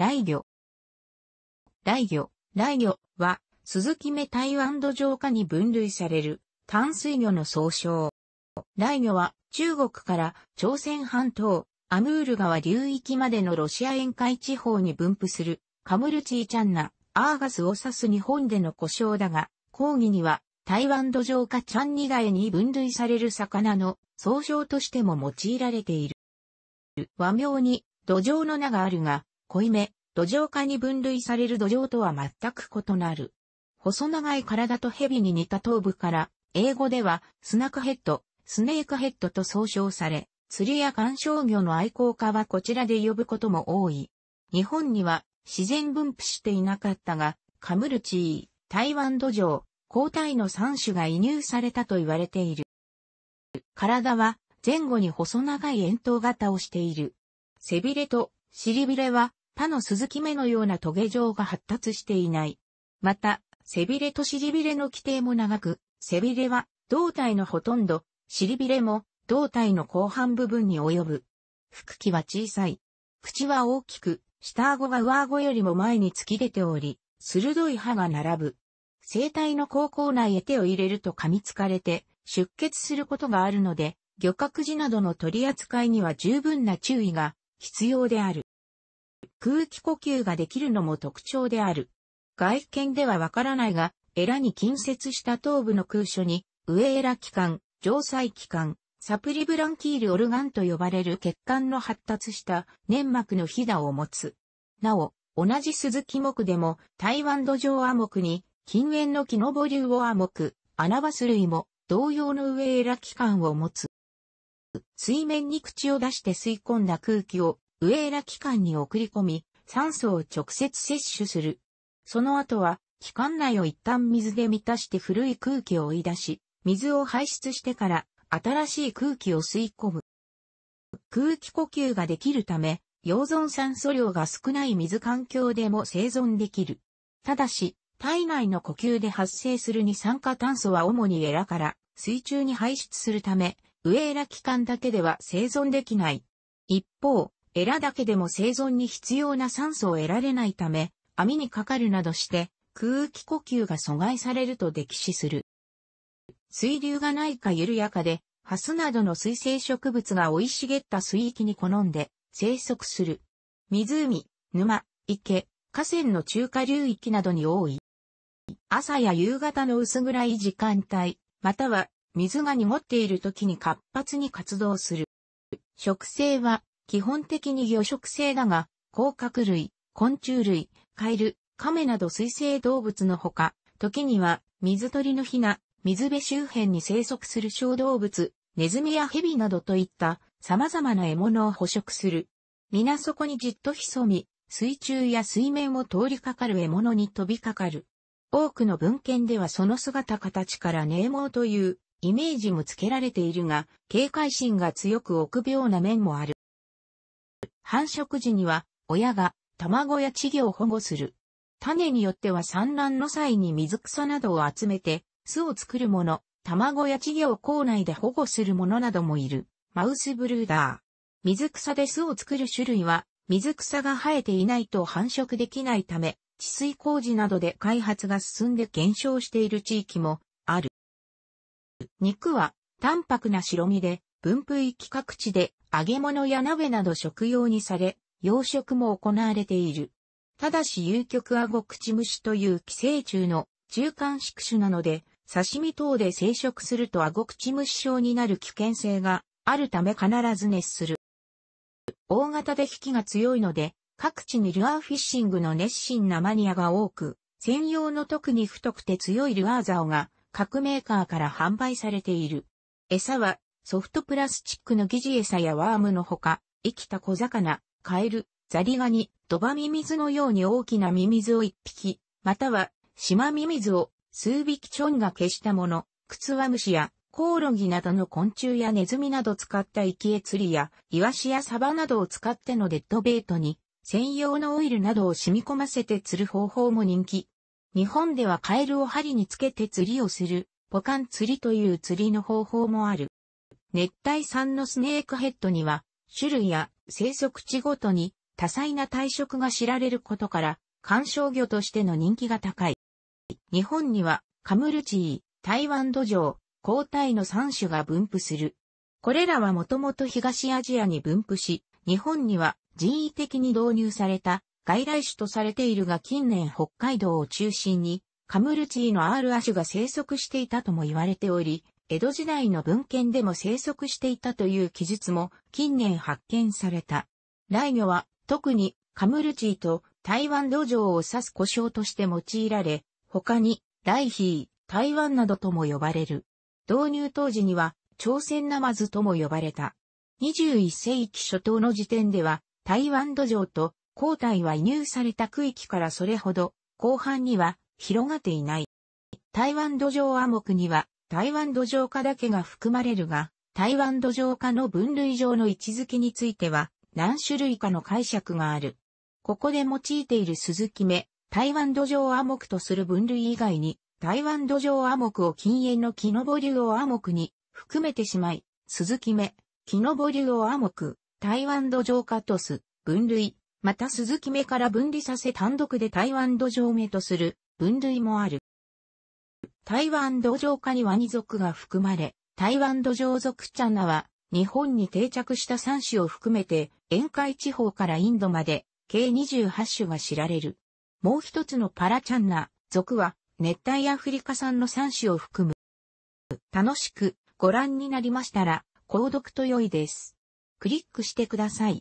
雷魚。雷魚、雷魚は、鈴木目台湾土壌下に分類される淡水魚の総称。雷魚は中国から朝鮮半島、アムール川流域までのロシア沿海地方に分布するカムルチーチャンナ、アーガスを指す日本での故障だが、講義には台湾土壌下チャンニガエに分類される魚の総称としても用いられている。和名に土壌の名があるが、濃いめ、土壌化に分類される土壌とは全く異なる。細長い体と蛇に似た頭部から、英語ではスナックヘッド、スネークヘッドと総称され、釣りや観賞魚の愛好家はこちらで呼ぶことも多い。日本には自然分布していなかったが、カムルチー、台湾土壌、交代の3種が移入されたと言われている。体は前後に細長い円筒型をしている。背びれと尻びれは他の鈴木目のようなトゲ状が発達していない。また、背びれと尻びれの規定も長く、背びれは胴体のほとんど、尻びれも胴体の後半部分に及ぶ。腹器は小さい。口は大きく、下顎が上顎よりも前に突き出ており、鋭い歯が並ぶ。生体の口腔内へ手を入れると噛みつかれて、出血することがあるので、漁獲時などの取り扱いには十分な注意が必要である。空気呼吸ができるのも特徴である。外見ではわからないが、エラに近接した頭部の空所に、上エラ器官、上細器官、サプリブランキールオルガンと呼ばれる血管の発達した粘膜のひだを持つ。なお、同じ鈴木木でも、台湾土壌亜木に、近縁の木のボリューオ亜木、アナバス類も、同様の上エラ器官を持つ。水面に口を出して吸い込んだ空気を上エラ気管に送り込み、酸素を直接摂取する。その後は、気管内を一旦水で満たして古い空気を追い出し、水を排出してから新しい空気を吸い込む。空気呼吸ができるため、溶存酸素量が少ない水環境でも生存できる。ただし、体内の呼吸で発生する二酸化炭素は主にエラから水中に排出するため、上エラ器官だけでは生存できない。一方、エラだけでも生存に必要な酸素を得られないため、網にかかるなどして空気呼吸が阻害されると溺死する。水流がないか緩やかで、ハスなどの水生植物が生い茂った水域に好んで生息する。湖、沼、池、河川の中華流域などに多い。朝や夕方の薄暗い時間帯、または水が濁っている時に活発に活動する。植生は基本的に魚食性だが、甲殻類、昆虫類、カエル、亀など水生動物のほか、時には水鳥のヒナ、水辺周辺に生息する小動物、ネズミやヘビなどといった様々な獲物を捕食する。皆そこにじっと潜み、水中や水面を通りかかる獲物に飛びかかる。多くの文献ではその姿形からネーモーというイメージもつけられているが、警戒心が強く臆病な面もある。繁殖時には、親が卵や稚魚を保護する。種によっては産卵の際に水草などを集めて、巣を作るもの、卵や稚魚を校内で保護するものなどもいる。マウスブルーダー。水草で巣を作る種類は、水草が生えていないと繁殖できないため、治水工事などで開発が進んで減少している地域もある。肉は、淡白な白身で、分布域各地で揚げ物や鍋など食用にされ、養殖も行われている。ただし有極アゴクチムシという寄生虫の中間宿主なので、刺身等で生殖するとアゴクチムシ症になる危険性があるため必ず熱する。大型で引きが強いので、各地にルアーフィッシングの熱心なマニアが多く、専用の特に太くて強いルアーザオが各メーカーから販売されている。餌はソフトプラスチックの疑似餌やワームのほか、生きた小魚、カエル、ザリガニ、ドバミミズのように大きなミミズを一匹、または、シマミミズを数匹チョンが消したもの、クツワムシやコオロギなどの昆虫やネズミなど使った生き餌釣りや、イワシやサバなどを使ってのデッドベートに、専用のオイルなどを染み込ませて釣る方法も人気。日本ではカエルを針につけて釣りをする、ポカン釣りという釣りの方法もある。熱帯産のスネークヘッドには、種類や生息地ごとに多彩な体色が知られることから、観賞魚としての人気が高い。日本には、カムルチー、台湾土壌、交代の3種が分布する。これらはもともと東アジアに分布し、日本には人為的に導入された外来種とされているが近年北海道を中心にカムルチーの R 亜種が生息していたとも言われており、江戸時代の文献でも生息していたという記述も近年発見された。雷魚は特にカムルチーと台湾土壌を指す故障として用いられ、他に雷イヒー、台湾などとも呼ばれる。導入当時には朝鮮ナマズとも呼ばれた。21世紀初頭の時点では台湾土壌と交代は移入された区域からそれほど後半には広がっていない。台湾土壌暗黙には台湾土壌化だけが含まれるが、台湾土壌化の分類上の位置づけについては、何種類かの解釈がある。ここで用いている鈴木目、台湾土壌亜目とする分類以外に、台湾土壌亜目を禁煙の木のボリュを亜目に含めてしまい、鈴木目、木のボリュを亜目、台湾土壌化とす、分類、また鈴木目から分離させ単独で台湾土壌目とする分類もある。台湾土壌化にワニ族が含まれ、台湾土壌族チャンナは、日本に定着した3種を含めて、沿海地方からインドまで、計28種が知られる。もう一つのパラチャンナ、族は、熱帯アフリカ産の3種を含む。楽しくご覧になりましたら、購読と良いです。クリックしてください。